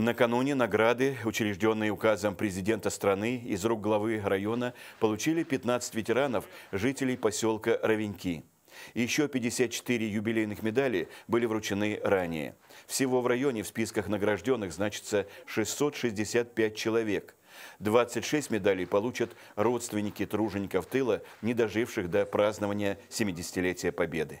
Накануне награды, учрежденные указом президента страны из рук главы района, получили 15 ветеранов, жителей поселка Ровеньки. Еще 54 юбилейных медали были вручены ранее. Всего в районе в списках награжденных значится 665 человек. 26 медалей получат родственники тружеников тыла, не доживших до празднования 70-летия Победы.